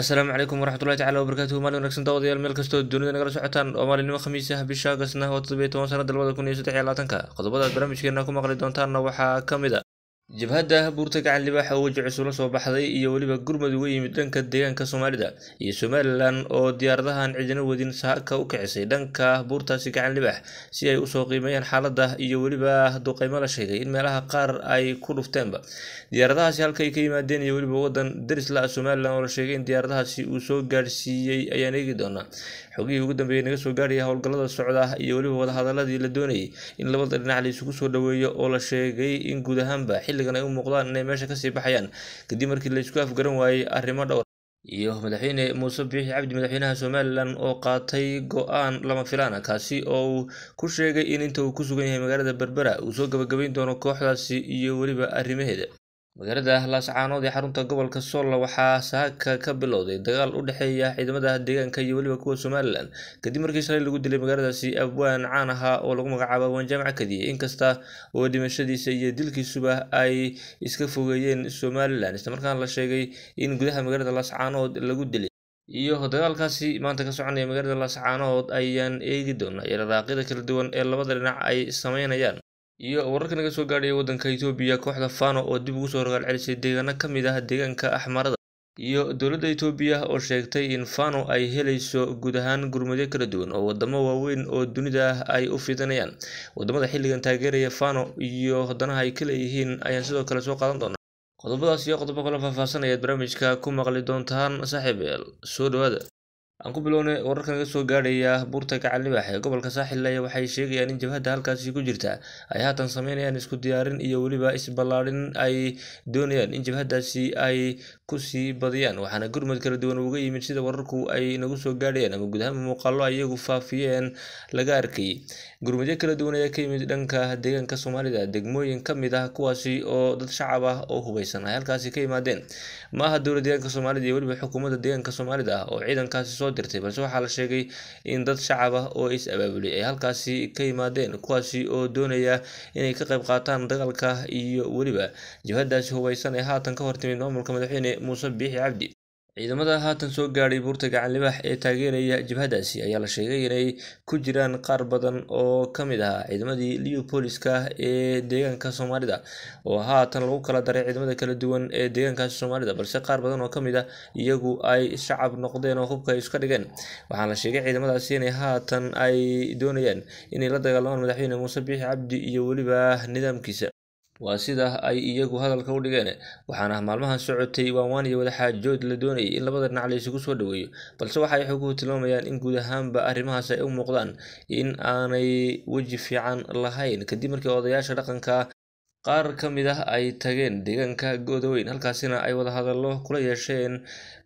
asalaamu calaykum waraxmatullahi tacala wabarakaatuhu maalin wanagsan daawadayaal meel kastoo dunida nagala socotaan oo maalinimo khamiis ah bisha agasna oo todobiyo toban sanada labada kun iyo saddex iyo labaatanka qodobadaad barnaamijkeena ku maqli doontaanna waxaa ka mid a jabhadda buurta gacan libaaxa oo weji cusub soo baxday iyo weliba gurmad uga yimid dhanka deegaanka soomaalida iyo somalilan oo diyaaradahan cidina wadin saaka u kicisay dhanka buurtaasi gacan libaax si ay usoo qiimeeyaan xaaladda iyo weliba duqeymo la sheegay in meelaha qaar ay ku dhufteenba diyaaradahaasi halka ay ka yimaadeen iyo weliba wadan darisla ah somalilan oo la sheegay in diyaaradahaasi uu soo gaadhsiiyey ayaan eegi doonaa xogihii ugu dambeeyey naga soo gaadhaya howlgallada socda iyo weliba wadahadaladii la doonayay in labada dhinac la isugu soo dhaweeyo oo la sheegay in guud ahaanba xiligan ay u muuqdaan inay meesha kasii baxayaan kadib markii laysku afgaran waayey arrimo dhowr ah. iyo madaxweyne muuse biixi cabdi madaxweynaha somalilan oo qaatay go-aan lama filaana ah, kaasi oo uu ku sheegay in inta uu ku sugan yahay magaalada berbera uu soo gabagabayn doono kooxdaasi iyo weliba arrimaheeda magaalada laascaanood ee xarunta gobolka soolla waxaa saaka ka bilowday dagaal u dhexeeya ciidamada deegaanka iyo weliba kuwa somalilan kadib markii shalay lagu dilay magaaladaasi abwaan caan ahaa oo lagu magacaabo abwaan jaamac kadiye inkasta oo dhimashadiisa iyo dilkiisuba ay iska fogeeyeen somalilan islamarkaana la sheegay in gudaha magaalada laascaanood lagu dilay iyo dagaalkaasi maanta ka soconaya magaalada laascaanood ayaan eegi doonaa iyo kala duwan ee labada dhinac ay sameynayaan iyo wararka naga soo gaadhaya waddanka etoobiya kooxda fano oo dib ugu soo celisay deegaano ka mid ah deegaanka axmarada iyo dowladda etoobiya oo sheegtay in fano ay helayso guud ahaan gurmadyo kala duwan oo wadamo waaweyn oo dunida ah ay u fidinayaan wadamada xilligan taageeraya fano iyo hodanaha ay ka leeyihiin ayaan sidoo kale soo qaadan doonaa qodobadaas iyo qodobo kale faahfaahsan ayaad barnaamijka ku maqli doontaan saaxiibayaal soo dhowaada aan ku bilowna wararkan soo gaadhaya buurta gacal ee gobolka saaxillaya waxay sheegayaan in jabhadda halkaasi ku jirta ay haatan sameynayaan isku diyaarin iyo weliba isballaadhin ay doonayaan in jabhaddaasi ay kusii badiyaan waxaana gurmad kala duwan uga yimid sida wararku ay nagu soo gaadhayeen ama guud ahaan muuqaallo ay faafiyeen laga arkayay gurmadyo kala duwan ayaa ka yimid dhanka deegaanka soomaalida degmooyin ka mid ah kuwaasi oo dad shacab ah oo hubaysan ay halkaasi ka yimaadeen ma aha deegaanka soomaalida iyo weliba xukuumadda deegaanka soomaalida ah oo ciidankaasi soo soo dirtay balse waxaa la sheegay in dad shacab ah oo is abaabulay ay halkaasi ka yimaadeen kuwaasi oo doonaya inay ka qayb qaataan dagaalka iyo weliba jabhadaasi hubaysan ee haatan ka hortimid maamulka madaxweyne muuse biixi cabdi ciidamada haatan soo gaadhay buurta gacan libaax ee taageeraya jibhadaasi ayaa la sheegay inay ku jiraan qaar badan oo ka mid ahaa ciidamadii leopoliska ee deegaanka soomaalida oo haatan lagu kala daray ciidamada kala duwan ee deegaankaasi soomaalida balse qaar badan oo ka mid a ah iyagu ay shacab noqdeen oo hubka ay iska dhigeen waxaana la sheegay ciidamadaasi inay haatan ay doonayaan inay la dagaalamaan madaxweyne muuse biixi cabdi iyo weliba nidaamkiisa waa sidaa ay iyagu hadalka u dhigeen waxaana ah maalmahan socotay waanwaan iyo wadaxaajood la doonayay in labada dhinac laysugu soo dhaweeyo balse waxay xoguhu tilmaamayaan in guud ahaanba arrimahaas ay u muuqdaan in aanay weji fiican lahayn kadib markii odayaasha dhaqanka qaar ka mid ah ay tageen deegaanka godaweyn halkaasina ay wadahadallo kula yeesheen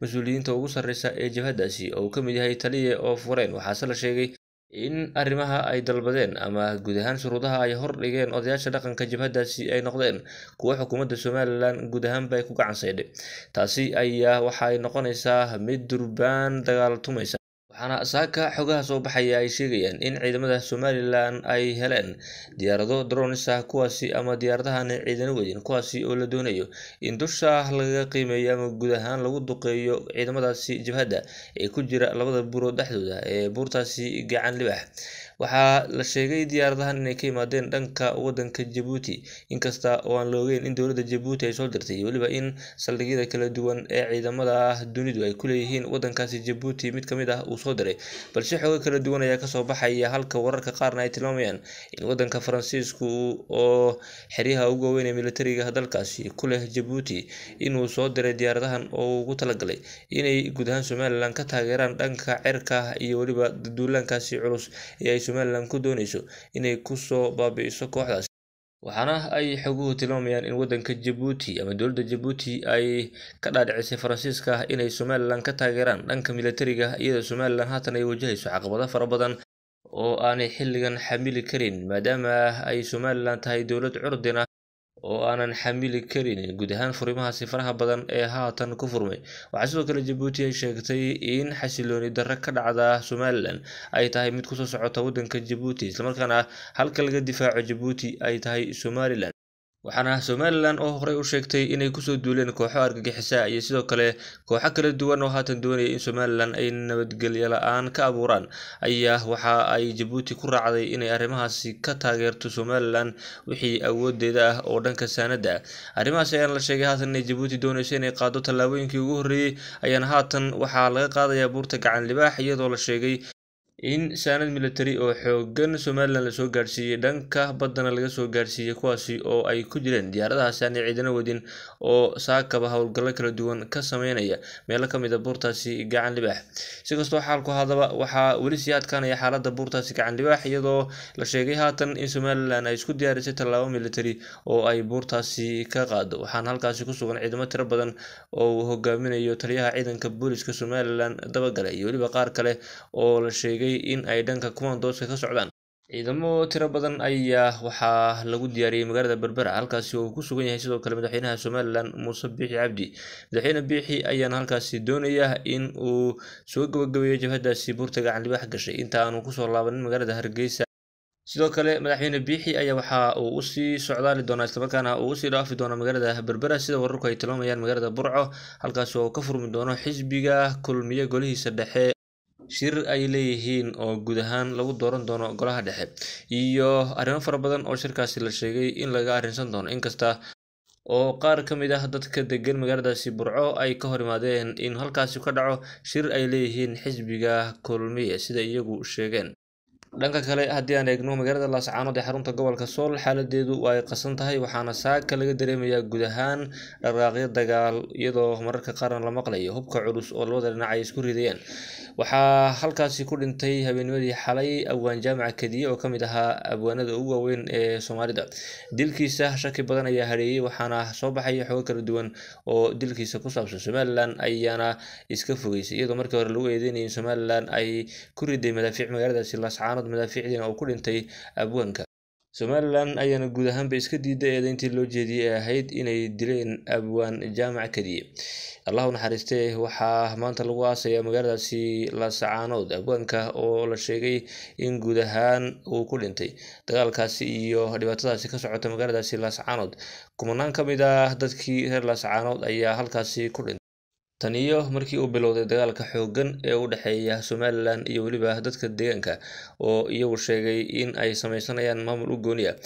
mas-uuliyiinta ugu sarreysa ee jabhadaasi oo uu ka mid yahay taliye oo fureen waxaase la sheegay in arrimaha ay dalbadeen ama guud ahaan shuruudaha ay hor dhigeen odayaasha dhaqanka jabhadaasi ay noqdeen kuwa xukuumadda somalilan guud ahaanba ku gacansaydhay taasi ayaa waxaay noqonaysaa mid durbaan dagaal tumaysa waxaana saaka xogaha soo baxaya ay sheegayaan in ciidamada somalilan ay heleen diyaarado dronis ah kuwaasi ama diyaaradahan ciidano weyn kuwaasi oo la doonayo in dusha lagaga qiimeeyo ama guud ahaan lagu duqeeyo ciidamadaasi jabhadda ee ku jira labada buurood dhexdooda ee buurtaasi gacan libax waxaa la sheegay diyaaradahan inay ka yimaadeen dhanka wadanka jabuuti inkasta oo aan la ogeyn in dowladda jabuuti ay soo dirtay weliba in saldhigyada kala duwan ee ciidamada dunidu ay ku leeyihiin wadankaasi jabuuti mid ka mid ah uu soo soo diray balse xooga kala duwan ayaa kasoo baxaya halka wararka qaarna ay tilmaamayaan in waddanka faransiisku oo xeryaha ugu weyn ee militariga dalkaasi ku leh jabuuti inuu soo diray diyaaradahan oo uu ugu talagalay inay guud ahaan somalilan ka taageeraan dhanka cirka iyo weliba duulaankaasi culus ee ay somalilan ku dooneyso inay kusoo baabi'iso kooxdaas waxaana ay xoguhu tilmaamayaan in waddanka jabuuti ama dowladda jabuuti ay ka dhaadhicisay faransiiska inay somalilan ka taageeraan dhanka milatariga iyadoo somalilan haatan ay wajahayso caqabado fara badan oo aanay xilligan xamili karin maadaama ay somalilan tahay dowlad curdina oo aanan xamili karin guud ahaan furimahaasi faraha badan ee haatan ku furmay waxaa sidoo kale jabuuti ay sheegtay in xasilooni darro ka dhacda somalilan ay tahay mid kusoo socota waddanka jabuuti islamarkaana halka laga difaaco jabuuti ay tahay somalilan waxaana somalilan oo horey u sheegtay inay kusoo duuleen kooxo argagixisa iyo sidoo kale kooxo kala duwan oo haatan doonaya in somalilan ay nabadgelyo la-aan ka abuuraan ayaa waxa ay jabuuti ku raacday inay arrimahaasi ka taageerto somalilan wixii awooddeeda ah oo dhanka saanadda ah arrimahaas ayaana la sheegay haatan inay jabuuti dooneyso inay qaado tallaabooyinkii ugu horreeyey ayaana haatan waxaa laga qaadayaa buurta gacan libaax iyadoo la sheegay in saanad militari oo xooggan somalilan lasoo gaarsiiyey dhanka baddana laga soo gaarsiiyey kuwaasi oo ay ku jireen diyaaradahaasi aanay ciidana wadin oo saakaba howlgallo kala duwan ka sameynaya meelo ka mid a ah buurtaasi gacan libaax si kastoo xaalku haddaba waxaa weli sii adkaanaya xaaladda buurtaasi gacan libaax iyadoo la sheegay haatan in somalilan ay isku diyaarisay tallaabo militari oo ay buurtaasi ka qaado waxaana halkaasi ku sugan ciidamo tiro badan oo uu hogaaminayo taliyaha ciidanka booliska somalilan dabagalay iyo weliba qaar kale oo la sheegay sheegay in ay dhanka kumandoodska ka socdaan ciidamo tiro badan ayaa waxaa lagu diyaariyey magaalada berbera halkaasi oo uu ku sugan yahay sidoo kale madaxweynaha somalilan muuse biixi cabdi madaxweyne biixi ayaana halkaasi doonaya in uu soo gabagabeeyo jabhadaasi buurta gacan libaax gashay inta aanu kusoo laabanin magaalada hargeysa sidoo kale madaxweyne biixi ayaa waxa uu usii socdaali doonaa islamarkaana uu usii dhaafi doona magaalada berbera sida wararku ay tilmaamayaan magaalada burco halkaasi oo ka furmi doono xisbiga kulmiye golihiisa dhexe shir ay leeyihiin oo guud ahaan lagu dooran doono golaha dhexe iyo arrimo fara badan oo shirkaasi la sheegay in laga arrinsan doono inkasta oo qaar ka mid ah dadka degan magaaladaasi burco ay ka hor imaadeen in halkaasi ka dhaco shir ay leeyihiin xisbiga kulmiye sida iyagu sheegeen dhanka kale haddii aan eegno magaalada laascaanood ee xarunta gobolka sool xaaladeedu waa ay qasan tahay waxaana saaka laga dareemayaa guud ahaan dhaqaaqyo dagaal iyadoo mararka qaarna la maqlayo hubka culus oo labada dhinac ay isku ridayeen waxaa halkaasi ku dhintay habeenimadii xalay abwaan jaamaca kadiye oo kamid ahaa abwaanada ugu waaweyn ee soomaalida dilkiisa shaki badan ayaa hareeyey waxaana soo baxay xogo kala duwan oo dilkiisa ku saabsan somalilan ayaana iska fogeysay iyadoo markii hore lagu eedeynayay in somalilan ay ku riday madaafiic magaaladaasi laascaanood Maxamed Madaaficdiin ah oo ku dhintay abwaanka somalilan ayaana guud ahaanba iska diiday eedayntii loo jeediyay ee ahayd inay dileen abwaan jaamac kadiye allahu u naxariistee waxaa maanta lagu aasayaa magaaladaasi laasacaanood abwaanka oo la sheegay in guud ahaan uu ku dhintay dagaalkaasi iyo dhibaatadaasi ka socota magaaladaasi laasacaanood kumanaan ka mid ah dadkii reer laasacaanood ayaa halkaasi ku dhintay Tan iyo markii uu bilowday dagaalka xooggan ee u dhexeeya somalilan iyo weliba dadka deegaanka oo iyagu sheegay in ay sameysanayaan maamul u gooni ah.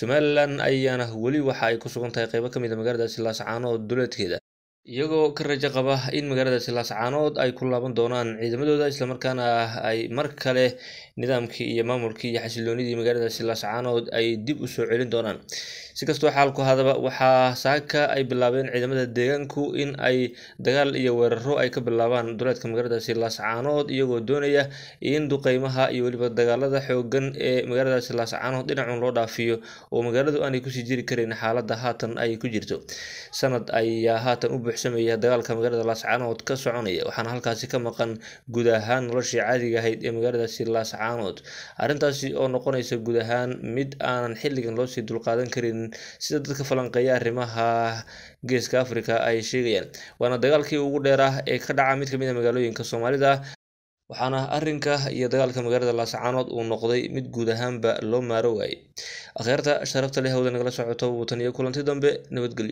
Somaliland ayaana weli waxa ay ku sugan tahay qaybo ka mid ah magaalada Laascaanood duleedkeeda iyagoo ka rajo qaba in magaaladaasi laascaanood ay ku laaban doonaan ciidamadooda islamarkaana ay mar kale nidaamkii iyo maamulkii iyo xasiloonidii magaaladaasi laascaanood ay dib u soo celin doonaan si kastoo xaalku hadaba waxaa saaka ay bilaabeen ciidamada deegaanku in ay dagaal iyo weeraro ay ka bilaabaan duleedka magaaladaasi laascaanood iyagoo doonaya in duqeymaha iyo weliba dagaalada xoogan ee magaaladaasi laascaanood dhinacuun loo dhaafiyo oo magaaladu aanay kusii jiri karin xaalada haatan ay ku jirto sanad ayaa haatan u buuxsamaya dagaalka magaalada laascaanood ka soconaya waxaana halkaasi ka maqan guud ahaan noloshii caadiga ahayd ee magaaladaasi laascaanood arrintaasi oo noqonaysa guud ahaan mid aanan xilligan loosii dulqaadan karin sida dadka falanqeeya arrimaha geeska afrika ay sheegayaan waana dagaalkii ugu dheerah ee ka dhaca mid kamid a ah magaalooyinka soomaalida waxaana arinka iyo dagaalka magaalada laascaanood uu noqday mid guud ahaanba loo maaro waayey akhyaarta sharafta leh hawda nagala socoto watan iyo kulanti dambe nabadgelyo